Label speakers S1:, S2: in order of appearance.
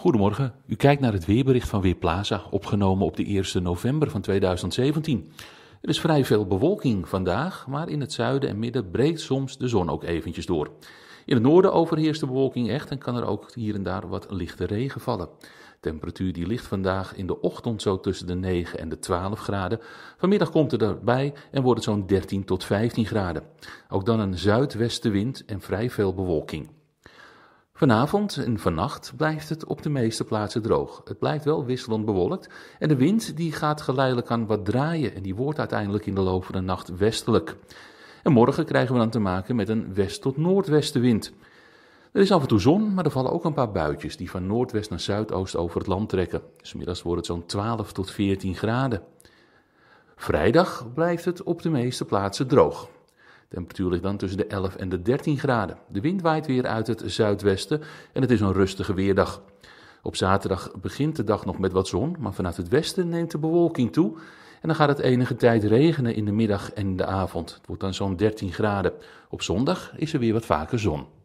S1: Goedemorgen, u kijkt naar het weerbericht van Weerplaza, opgenomen op de 1 november van 2017. Er is vrij veel bewolking vandaag, maar in het zuiden en midden breekt soms de zon ook eventjes door. In het noorden overheerst de bewolking echt en kan er ook hier en daar wat lichte regen vallen. Temperatuur die ligt vandaag in de ochtend zo tussen de 9 en de 12 graden. Vanmiddag komt het erbij en wordt het zo'n 13 tot 15 graden. Ook dan een zuidwestenwind en vrij veel bewolking. Vanavond en vannacht blijft het op de meeste plaatsen droog. Het blijft wel wisselend bewolkt en de wind die gaat geleidelijk aan wat draaien en die wordt uiteindelijk in de loop van de nacht westelijk. En morgen krijgen we dan te maken met een west- tot noordwestenwind. Er is af en toe zon, maar er vallen ook een paar buitjes die van noordwest naar zuidoost over het land trekken. Smiddags wordt het zo'n 12 tot 14 graden. Vrijdag blijft het op de meeste plaatsen droog temperatuur ligt dan tussen de 11 en de 13 graden. De wind waait weer uit het zuidwesten en het is een rustige weerdag. Op zaterdag begint de dag nog met wat zon, maar vanuit het westen neemt de bewolking toe. En dan gaat het enige tijd regenen in de middag en de avond. Het wordt dan zo'n 13 graden. Op zondag is er weer wat vaker zon.